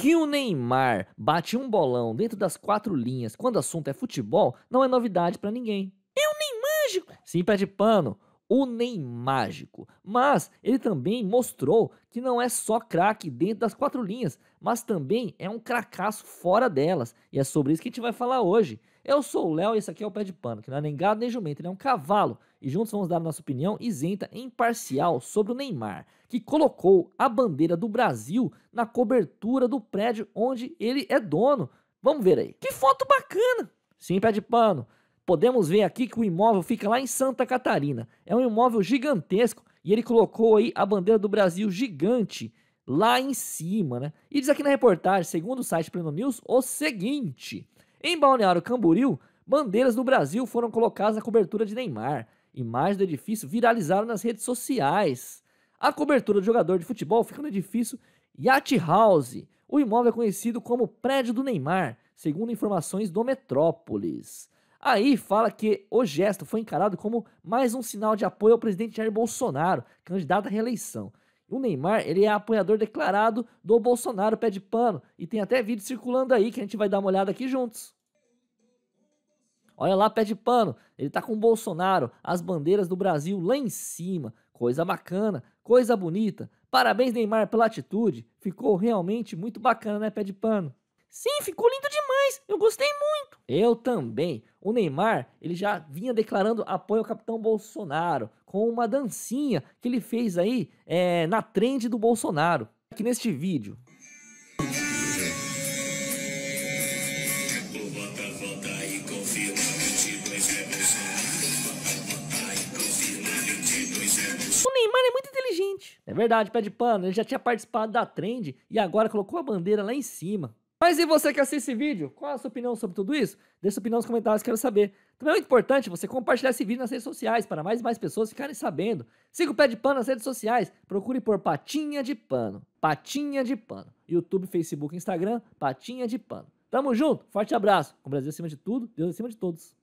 Que o Neymar bate um bolão dentro das quatro linhas quando o assunto é futebol não é novidade para ninguém. É um Neymar! Sim, pé de pano o nem mágico. Mas ele também mostrou que não é só craque dentro das quatro linhas, mas também é um cracaço fora delas. E é sobre isso que a gente vai falar hoje. Eu sou o Léo e esse aqui é o Pé de Pano, que não é nem gado nem jumento, ele é um cavalo. E juntos vamos dar a nossa opinião isenta e imparcial sobre o Neymar, que colocou a bandeira do Brasil na cobertura do prédio onde ele é dono. Vamos ver aí. Que foto bacana! Sim, Pé de Pano podemos ver aqui que o imóvel fica lá em Santa Catarina. É um imóvel gigantesco e ele colocou aí a bandeira do Brasil gigante lá em cima, né? E diz aqui na reportagem, segundo o site Pleno News, o seguinte: em Balneário Camboriú, bandeiras do Brasil foram colocadas na cobertura de Neymar. Imagens do edifício viralizaram nas redes sociais. A cobertura do jogador de futebol fica no edifício Yacht House. O imóvel é conhecido como Prédio do Neymar, segundo informações do Metrópolis. Aí fala que o gesto foi encarado como mais um sinal de apoio ao presidente Jair Bolsonaro, candidato à reeleição. O Neymar, ele é apoiador declarado do Bolsonaro, pé de pano, e tem até vídeo circulando aí que a gente vai dar uma olhada aqui juntos. Olha lá, pé de pano, ele tá com o Bolsonaro, as bandeiras do Brasil lá em cima. Coisa bacana, coisa bonita. Parabéns, Neymar, pela atitude. Ficou realmente muito bacana, né, pé de pano? Sim, ficou lindo demais. Eu gostei muito. Eu também. O Neymar, ele já vinha declarando apoio ao capitão Bolsonaro com uma dancinha que ele fez aí é, na trend do Bolsonaro. Aqui neste vídeo. O Neymar é muito inteligente. É verdade, pé de pano, ele já tinha participado da trend e agora colocou a bandeira lá em cima. Mas e você que assiste esse vídeo? Qual a sua opinião sobre tudo isso? Deixe sua opinião nos comentários, quero saber. Também é muito importante você compartilhar esse vídeo nas redes sociais para mais e mais pessoas ficarem sabendo. Siga o Pé de Pano nas redes sociais, procure por Patinha de Pano. Patinha de Pano. YouTube, Facebook, Instagram, Patinha de Pano. Tamo junto, forte abraço. Com o Brasil acima de tudo, Deus acima de todos.